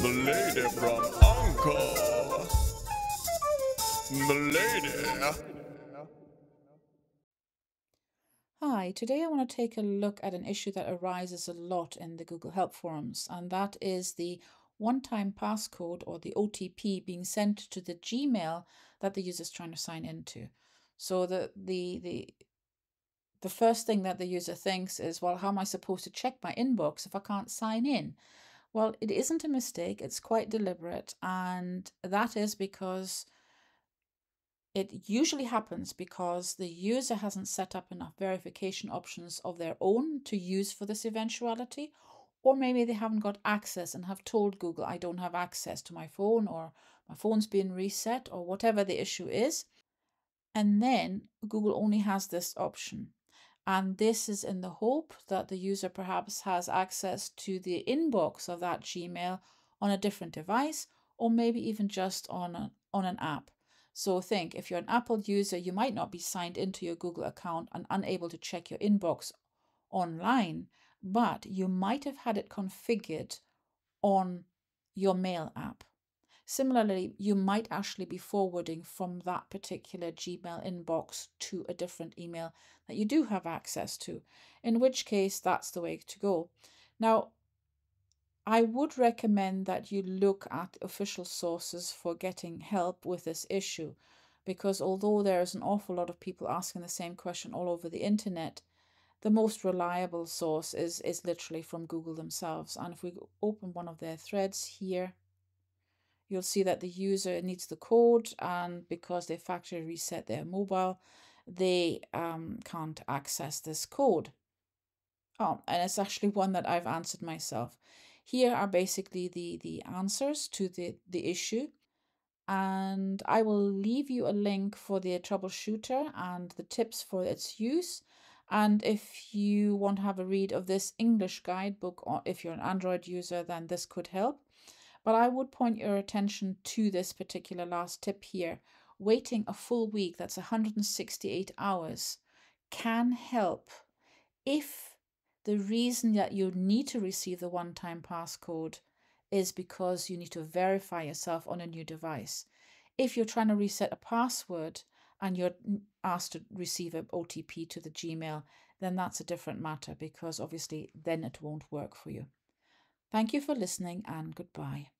The lady from Encore. The lady. Hi, today I want to take a look at an issue that arises a lot in the Google Help forums, and that is the one time passcode or the OTP being sent to the Gmail that the user is trying to sign into. So the, the, the, the first thing that the user thinks is, well, how am I supposed to check my inbox if I can't sign in? Well, it isn't a mistake, it's quite deliberate, and that is because it usually happens because the user hasn't set up enough verification options of their own to use for this eventuality, or maybe they haven't got access and have told Google, I don't have access to my phone, or my phone's been reset, or whatever the issue is. And then Google only has this option. And this is in the hope that the user perhaps has access to the inbox of that Gmail on a different device or maybe even just on, a, on an app. So think if you're an Apple user, you might not be signed into your Google account and unable to check your inbox online, but you might have had it configured on your mail app. Similarly, you might actually be forwarding from that particular Gmail inbox to a different email that you do have access to, in which case that's the way to go. Now, I would recommend that you look at official sources for getting help with this issue because although there is an awful lot of people asking the same question all over the internet, the most reliable source is, is literally from Google themselves. And if we open one of their threads here, you'll see that the user needs the code and because they factory reset their mobile, they um, can't access this code. Oh, and it's actually one that I've answered myself. Here are basically the, the answers to the, the issue. And I will leave you a link for the troubleshooter and the tips for its use. And if you want to have a read of this English guidebook, or if you're an Android user, then this could help. But I would point your attention to this particular last tip here. Waiting a full week, that's 168 hours, can help if the reason that you need to receive the one time passcode is because you need to verify yourself on a new device. If you're trying to reset a password and you're asked to receive an OTP to the Gmail, then that's a different matter because obviously then it won't work for you. Thank you for listening and goodbye.